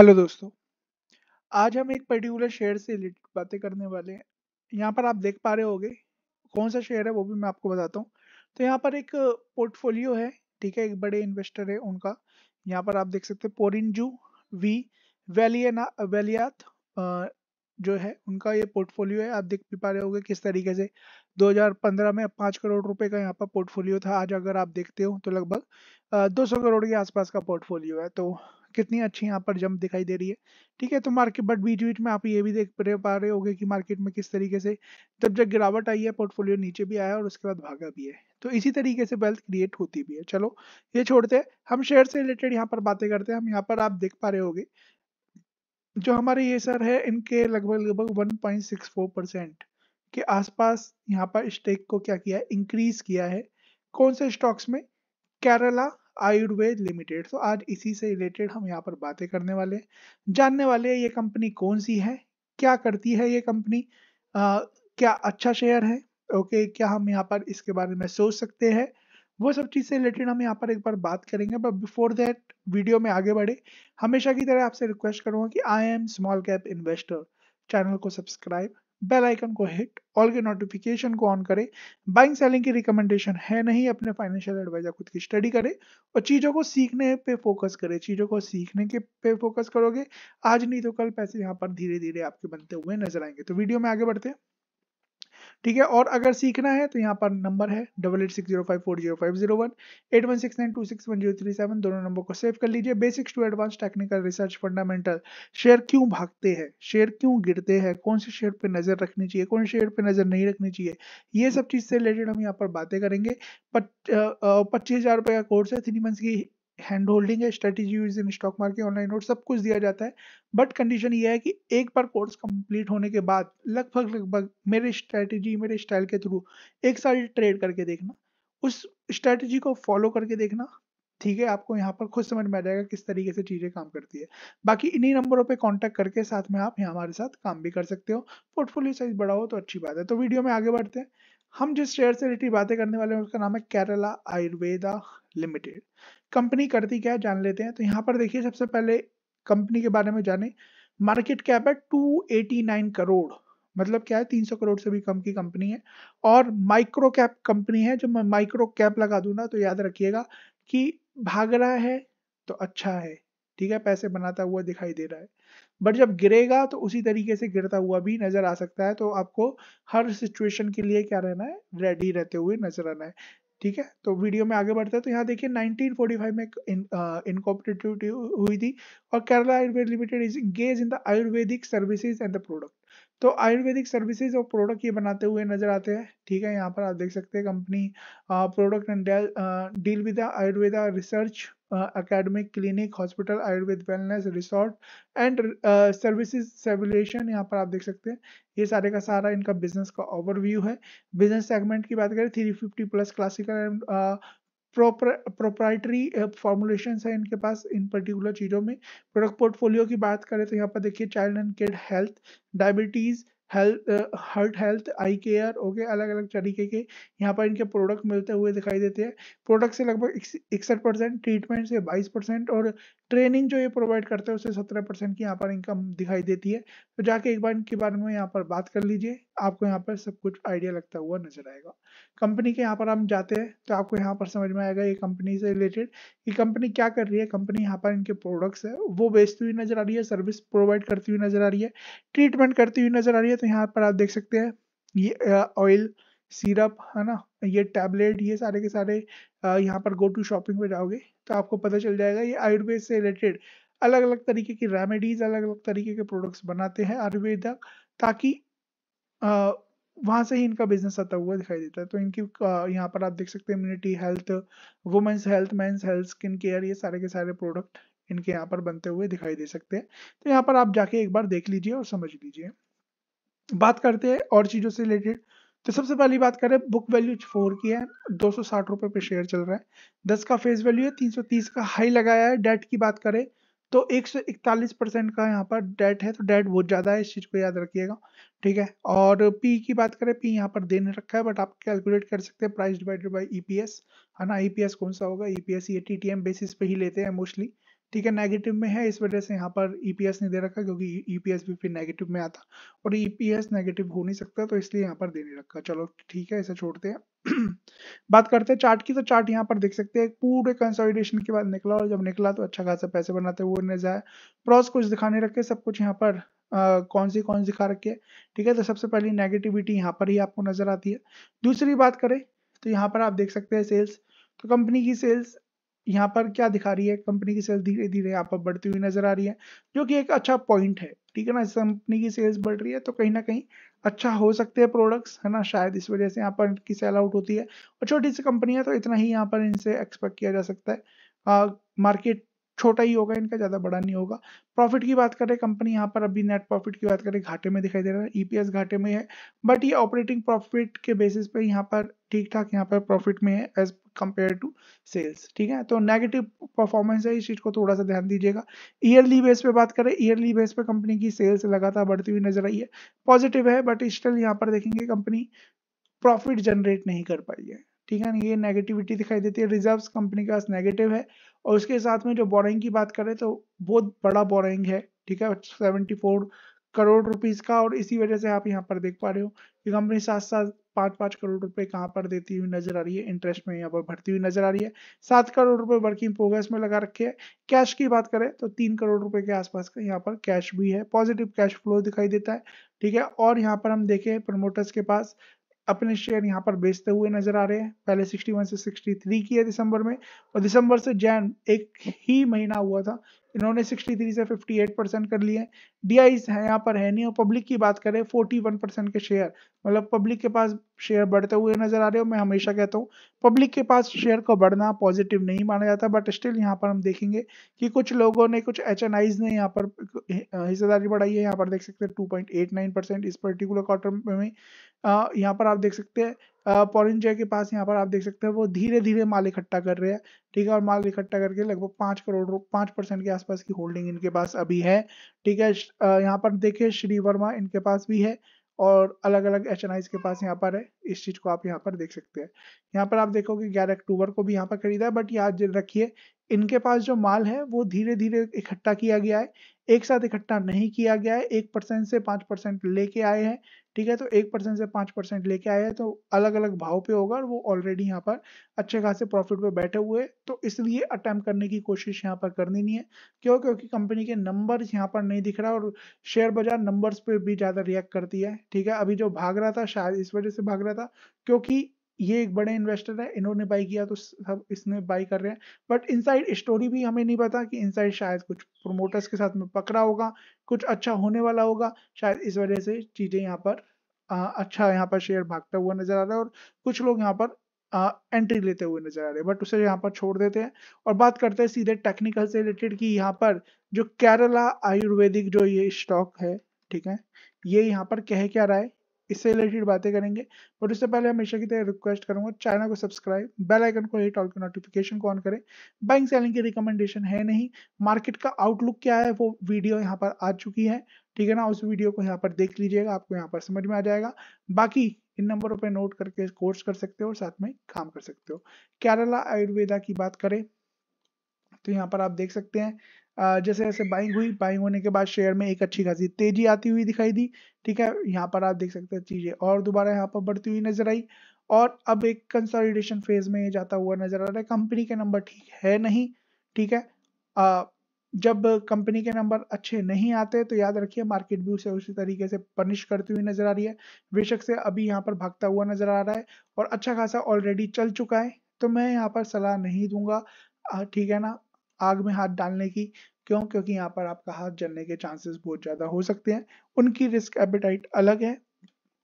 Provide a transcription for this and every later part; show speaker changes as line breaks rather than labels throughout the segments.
hello दोस्तों आज हम एक पर्टिकुलर शेयर से रिलेटेड बातें करने वाले हैं यहाँ पर आप देख पा रहे होंगे कौन सा शेयर है वो भी मैं आपको बताता हूँ तो यहाँ पर एक पोर्टफोलियो है ठीक है एक बड़े इन्वेस्टर है उनका यहाँ पर आप देख सकते हैं पोरिंजू वी वैलियना वैलियात जो है उनका ये पोर्टफोलियो है आप देख भी पा रहे होगे किस तरीके से 2015 में पाँच करोड़ रुपए का यहाँ पर पोर्टफोलियो था आज अगर आप देखते हो तो लगभग 200 करोड़ के आसपास का पोर्टफोलियो है तो कितनी अच्छी यहाँ पर जंप दिखाई दे रही है ठीक है तो मार्केट बट बीच बीच में आप ये भी देख पा रहे होगे कि मार्केट में किस तरीके से जब जब गिरावट आई है पोर्टफोलियो नीचे भी आया और उसके बाद भागा भी है तो इसी तरीके से वेल्थ क्रिएट होती भी है चलो ये छोड़ते हैं हम शेयर से रिलेटेड यहाँ पर बातें करते हैं हम यहाँ पर आप देख पा रहे होगे जो हमारे ये सर है इनके लगभग लगभग वन के आसपास यहाँ पर स्टेक को क्या किया है इंक्रीज किया है कौन से स्टॉक्स में केरला आयुर्वेद लिमिटेड तो आज इसी से रिलेटेड हम यहाँ पर बातें करने वाले हैं जानने वाले हैं ये कंपनी कौन सी है क्या करती है ये कंपनी क्या अच्छा शेयर है ओके क्या हम यहाँ पर इसके बारे में सोच सकते हैं वो सब चीज़ से रिलेटेड हम यहाँ पर एक बार बात करेंगे बट बिफोर दैट वीडियो में आगे बढ़े हमेशा की तरह आपसे रिक्वेस्ट करूंगा कि I am small cap investor channel को सब्सक्राइब बेल आइकन को हिट ऑल के नोटिफिकेशन को ऑन करें बाइंग सेलिंग की रिकमेंडेशन है नहीं अपने फाइनेंशियल एडवाइजर खुद की स्टडी करें और चीज़ों को सीखने पे फोकस करें चीज़ों को सीखने के पे फोकस करोगे आज नहीं तो कल पैसे यहाँ पर धीरे धीरे आपके बनते हुए नजर आएंगे तो वीडियो में आगे बढ़ते हैं ठीक है और अगर सीखना है तो यहाँ पर नंबर है double eight six zero five four zero five zero one eight one six nine two six one zero three seven दोनों नंबर को सेव कर लीजिए basics to advance technical research fundamental share क्यों भागते हैं शेयर क्यों गिरते हैं कौन से शेयर पर नजर रखनी चाहिए कौन से शेयर पर नजर नहीं रखनी चाहिए ये सब चीज से रिलेटेड हम यहाँ पर बातें करेंगे पच्चीस हजार रुपये का कोर्स है थ्री मंथ्स की हैंड होल्डिंग है strategy use in stock market online note सब कुछ दिया जाता है बट कंडीशन ये है कि एक बार कोर्स कंप्लीट होने के बाद लगभग लगभग मेरे स्ट्रेटेजी मेरे स्टाइल के थ्रू एक साल ट्रेड करके देखना उस स्ट्रेटेजी को फॉलो करके देखना ठीक है आपको यहाँ पर खुद समझ में आ जाएगा किस तरीके से चीज़ें काम करती है बाकी इन्हीं नंबरों पे कांटेक्ट करके साथ में आप यहाँ हमारे साथ काम भी कर सकते हो पोर्टफोलियो साइज बड़ा हो तो अच्छी बात है तो वीडियो में आगे बढ़ते हैं हम जिस शेयर से रिलेटेड बातें करने वाले हैं उसका नाम है केरला आयुर्वेदा लिमिटेड कंपनी करती क्या है जान लेते हैं तो यहाँ पर देखिए सबसे पहले कंपनी के बारे में जाने मार्केट कैप है 289 करोड़ मतलब क्या है 300 करोड़ से भी कम की कंपनी है और माइक्रो कैप कंपनी है जो मैं माइक्रो कैप लगा दूँ ना तो याद रखिएगा कि भाग रहा है तो अच्छा है ठीक है पैसे बनाता हुआ दिखाई दे रहा है बट जब गिरेगा तो उसी तरीके से गिरता हुआ भी नजर आ सकता है तो आपको हर सिचुएशन के लिए क्या रहना है रेडी रहते हुए नजर आना है ठीक है तो वीडियो में आगे बढ़ते हैं तो यहाँ देखिए 1945 में इनकॉपरेटिव हुई थी और Kerala Ayurveda limited is engage in the ayurvedic services and the product तो आयुर्वेदिक सर्विसेज और प्रोडक्ट ये बनाते हुए नजर आते हैं ठीक है यहाँ पर आप देख सकते हैं company product and deal with Ayurveda research academic clinic hospital Ayurveda wellness resort and services सेवलेशन यहाँ पर आप देख सकते हैं ये सारे का सारा इनका बिजनेस का ओवरव्यू है बिजनेस सेगमेंट की बात करें three fifty plus classical and proprietary formulation है इनके पास इन पर्टिकुलर चीज़ों में प्रोडक्ट पोर्टफोलियो की बात करें तो यहाँ पर देखिए child and kid health diabetes health heart health eye care okay अलग अलग तरीके के यहाँ पर इनके प्रोडक्ट मिलते हुए दिखाई देते हैं प्रोडक्ट से लगभग इकसठ परसेंट ट्रीटमेंट से बाईस परसेंट और ट्रेनिंग जो ये प्रोवाइड करते हैं उसे सत्रह परसेंट की यहाँ पर इनकम दिखाई देती है तो जाके एक बार इनके बारे में यहाँ पर बात कर लीजिए आपको यहाँ पर सब कुछ आइडिया लगता हुआ नजर आएगा कंपनी के यहाँ पर हम जाते हैं तो आपको यहाँ पर समझ में आएगा ये कंपनी से रिलेटेड कि कंपनी क्या कर रही है कंपनी यहाँ पर इनके प्रोडक्ट्स है वो बेचती हुई नजर आ रही है सर्विस प्रोवाइड करती हुई नजर आ रही है ट्रीटमेंट करती हुई नजर आ रही है तो यहाँ पर आप देख सकते हैं ये ऑयल uh, सिरप है ना ये टैबलेट ये सारे के सारे यहाँ पर गो टू शॉपिंग पे जाओगे तो आपको पता चल जाएगा ये आयुर्वेद से रिलेटेड अलग अलग तरीके की रेमेडीज अलग अलग तरीके के प्रोडक्ट्स बनाते हैं आयुर्वेद ताकि वहाँ से ही इनका बिजनेस आता हुआ दिखाई देता है तो इनकी यहाँ पर आप देख सकते हैं immunity health women's health men's health skin care ये सारे के सारे प्रोडक्ट इनके यहाँ पर बनते हुए दिखाई दे सकते हैं तो यहाँ पर आप जाके एक बार देख लीजिए और समझ लीजिए बात करते हैं और चीज़ों से रिलेटेड तो सबसे पहली बात करें बुक वैल्यू फोर की है दो सौ साठ रुपये पे शेयर चल रहा है दस का फेस वैल्यू है तीन सौ तीस का हाई लगाया है डेट की बात करें तो एक सौ इकतालीस परसेंट का यहाँ पर डेट है तो डेट बहुत ज़्यादा है इस चीज़ को याद रखिएगा ठीक है और पी की बात करें पी यहाँ पर देने रखा है बट आप कैलकुलेट कर सकते हैं प्राइस डिवाइडेड बाई ई है ना ई e कौन सा होगा ई पी ये टी बेसिस पे ही लेते हैं मोस्टली ठीक है नेगेटिव में है इस वजह से यहाँ पर ईपीएस e नहीं दे रखा क्योंकि ईपीएस e भी फिर नेगेटिव में आता और ईपीएस e नेगेटिव हो नहीं सकता तो इसलिए यहाँ पर दे नहीं रखा चलो ठीक है इसे छोड़ते हैं बात करते हैं चार्ट की तो चार्ट यहाँ पर देख सकते हैं पूरे कंसोलिडेशन के बाद निकला और जब निकला तो अच्छा खासा पैसे बनाते हुए नजर आया प्रॉस कुछ दिखाने रखे सब कुछ यहाँ पर कौन सी कौन दिखा रखे है ठीक है तो सबसे पहली नेगेटिविटी यहाँ पर ही आपको नजर आती है दूसरी बात करें तो यहाँ पर आप देख सकते हैं सेल्स तो कंपनी की सेल्स यहाँ पर क्या दिखा रही है कंपनी की सेल्स धीरे धीरे यहाँ पर बढ़ती हुई नजर आ रही है जो कि एक अच्छा पॉइंट है ठीक है ना इस कंपनी की सेल्स बढ़ रही है तो कहीं ना कहीं अच्छा हो सकते हैं प्रोडक्ट्स है ना शायद इस वजह से यहाँ पर इनकी सेल आउट होती है और छोटी सी कंपनी है तो इतना ही यहाँ पर इनसे एक्सपेक्ट किया जा सकता है मार्केट छोटा ही होगा इनका ज़्यादा बड़ा नहीं होगा प्रॉफिट की बात करें कंपनी यहाँ पर अभी नेट प्रॉफिट की बात करें घाटे में दिखाई दे रहा है ईपीएस e घाटे में है बट ये ऑपरेटिंग प्रॉफिट के बेसिस पे यहाँ पर ठीक ठाक यहाँ पर प्रॉफिट में है एज कंपेयर टू सेल्स ठीक है तो नेगेटिव परफॉर्मेंस है इस चीज़ को थोड़ा सा ध्यान दीजिएगा ईयरली बेस पे बात करें ईयरली बेस पे कंपनी की सेल्स लगातार बढ़ती हुई नजर आई है पॉजिटिव है बट स्टिल यहाँ पर देखेंगे कंपनी प्रॉफिट जनरेट नहीं कर पाई है ठीक है ये नेगेटिविटी दिखाई देती है रिजर्व्स कंपनी के पास नेगेटिव है और उसके साथ में जो बोरिंग की बात करें तो बहुत बड़ा बोरिंग है ठीक है सेवेंटी फोर करोड़ रुपीज का और इसी वजह से आप यहाँ पर देख पा रहे हो कि कंपनी साथ साथ पांच पांच करोड़ रुपए कहाँ पर देती हुई नजर आ रही है इंटरेस्ट में यहाँ पर भरती हुई नजर आ रही है सात करोड़ रुपए वर्किंग प्रोग्रेस में लगा रखे है कैश की बात करें तो तीन करोड़ रुपए के आसपास का यहाँ पर कैश भी है पॉजिटिव कैश फ्लो दिखाई देता है ठीक है और यहाँ पर हम देखें प्रमोटर्स के पास अपने शेयर यहाँ पर बेचते हुए नजर आ रहे हैं पहले 61 से 63 की है दिसंबर में और दिसंबर से जैन एक ही महीना हुआ था इन्होंने 63 से 58 परसेंट कर लिए डी आईज है यहाँ पर है नहीं और पब्लिक की बात करें 41 परसेंट के शेयर मतलब पब्लिक के पास शेयर बढ़ते हुए नजर आ रहे हो मैं हमेशा कहता हूँ पब्लिक के पास शेयर को बढ़ना पॉजिटिव नहीं माना जाता बट स्टिल यहाँ पर हम देखेंगे कि कुछ लोगों ने कुछ एच एन आईज ने यहाँ पर हिस्सेदारी बढ़ाई है यहाँ पर देख सकते हैं टू इस पर्टिकुलर क्वार्टर में यहाँ पर आप देख सकते हैं पॉलिंजर के पास यहाँ पर आप देख सकते हैं वो धीरे धीरे माल इकट्ठा कर रहे हैं ठीक है और माल इकट्ठा करके लगभग पांच करोड़ पांच परसेंट के आसपास की होल्डिंग इनके पास अभी है ठीक है यहाँ पर देखिए श्री वर्मा इनके पास भी है और अलग अलग एच के पास यहाँ पर है इस चीज़ को आप यहाँ पर देख सकते हैं यहाँ पर आप देखोगे ग्यारह अक्टूबर को भी यहाँ पर खरीदा है बट याद रखिए इनके पास जो माल है वो धीरे धीरे इकट्ठा किया गया है एक साथ इकट्ठा नहीं किया गया है एक परसेंट से पाँच परसेंट लेके आए हैं ठीक है तो एक परसेंट से पाँच परसेंट लेके आए हैं तो अलग अलग भाव पे होगा और वो ऑलरेडी यहाँ पर अच्छे खासे प्रॉफिट पे बैठे हुए हैं तो इसलिए अटैम्प्ट करने की कोशिश यहाँ पर करनी नहीं है क्यों क्योंकि कंपनी के नंबर यहाँ पर नहीं दिख रहा और शेयर बाजार नंबर्स पे भी ज़्यादा रिएक्ट करती है ठीक है अभी जो भाग रहा था शायद इस वजह से भाग रहा था क्योंकि ये एक बड़े इन्वेस्टर है इन्होंने बाई किया तो सब इसमें बाई कर रहे हैं बट साइड स्टोरी भी हमें नहीं पता कि साइड शायद कुछ प्रोमोटर्स के साथ में पकड़ा होगा कुछ अच्छा होने वाला होगा शायद इस वजह से चीज़ें यहाँ पर आ, अच्छा यहाँ पर शेयर भागता हुआ नजर आ रहा है और कुछ लोग यहाँ पर आ, एंट्री लेते हुए नजर आ रहे हैं बट उसे यहाँ पर छोड़ देते हैं और बात करते हैं सीधे टेक्निकल से रिलेटेड की यहाँ पर जो केरला आयुर्वेदिक जो ये स्टॉक है ठीक है ये यहाँ पर कह क्या रहा है इससे रिलेटेड बातें करेंगे बट उससे पहले हमेशा की तरह रिक्वेस्ट करूंगा चैनल को सब्सक्राइब बेल आइकन को हिट ऑल के नोटिफिकेशन को ऑन करें बाइंग सेलिंग की रिकमेंडेशन है नहीं मार्केट का आउटलुक क्या है वो वीडियो यहाँ पर आ चुकी है ठीक है ना उस वीडियो को यहाँ पर देख लीजिएगा आपको यहाँ पर समझ में आ जाएगा बाकी इन नंबरों पर नोट करके कोर्स कर सकते हो और साथ में काम कर सकते हो केरला आयुर्वेदा की बात करें तो यहाँ पर आप देख सकते हैं जैसे जैसे बाइंग हुई बाइंग होने के बाद शेयर में एक अच्छी खासी तेजी आती हुई दिखाई दी ठीक है यहाँ पर आप देख सकते हैं चीज़ें और दोबारा यहाँ पर बढ़ती हुई नजर आई और अब एक कंसोलिडेशन फेज में जाता हुआ नजर आ रहा है कंपनी के नंबर ठीक है नहीं ठीक है आ, जब कंपनी के नंबर अच्छे नहीं आते तो याद रखिए मार्केट भी उसे उसी तरीके से पनिश करती हुई नजर आ रही है बेशक से अभी यहाँ पर भागता हुआ नजर आ रहा है और अच्छा खासा ऑलरेडी चल चुका है तो मैं यहाँ पर सलाह नहीं दूंगा ठीक है ना आग में हाथ डालने की क्यों क्योंकि यहाँ पर आपका हाथ जलने के चांसेस बहुत ज़्यादा हो सकते हैं उनकी रिस्क एपिटाइट अलग है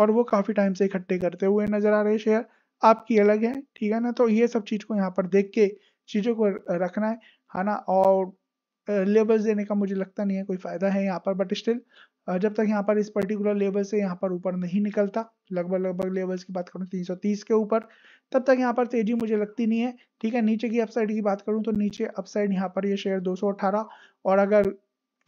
और वो काफ़ी टाइम से इकट्ठे करते हुए नज़र आ रहे शेयर आपकी अलग है ठीक है ना तो ये सब चीज़ को यहाँ पर देख के चीज़ों को रखना है है हाँ ना और लेबल्स देने का मुझे लगता नहीं है कोई फ़ायदा है यहाँ पर बट स्टिल जब तक यहाँ पर इस पर्टिकुलर लेवल से यहाँ पर ऊपर नहीं निकलता लगभग लगभग लेवल्स की बात करूँ 330 के ऊपर तब तक यहाँ पर तेजी मुझे लगती नहीं है ठीक है नीचे की अपसाइड की बात करूँ तो नीचे अपसाइड यहाँ पर ये यह शेयर 218 और अगर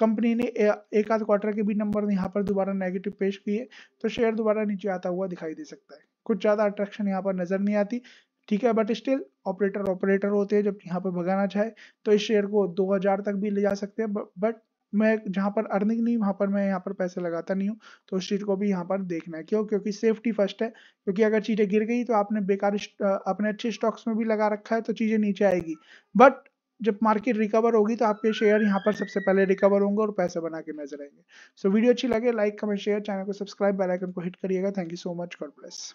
कंपनी ने एक आध क्वार्टर के भी नंबर यहाँ पर दोबारा नेगेटिव पेश किए तो शेयर दोबारा नीचे आता हुआ दिखाई दे सकता है कुछ ज़्यादा अट्रैक्शन यहाँ पर नज़र नहीं आती ठीक है बट स्टिल ऑपरेटर ऑपरेटर होते हैं जब यहाँ पर भगाना अच्छा चाहे तो इस शेयर को 2000 तक भी ले जा सकते हैं बट मैं जहाँ पर अर्निंग नहीं वहाँ पर मैं यहाँ पर पैसे लगाता नहीं हूँ तो उस चीज़ को भी यहाँ पर देखना है क्यों क्योंकि सेफ्टी फर्स्ट है क्योंकि अगर चीज़ें गिर गई तो आपने बेकार अपने अच्छे स्टॉक्स में भी लगा रखा है तो चीज़ें नीचे आएगी बट जब मार्केट रिकवर होगी तो आपके शेयर यहाँ पर सबसे पहले रिकवर होंगे और पैसे बना के नजर आएंगे सो so, वीडियो अच्छी लगे लाइक कमेंट शेयर चैनल को सब्सक्राइब बेल आइकन को हिट करिएगा thank you so much God bless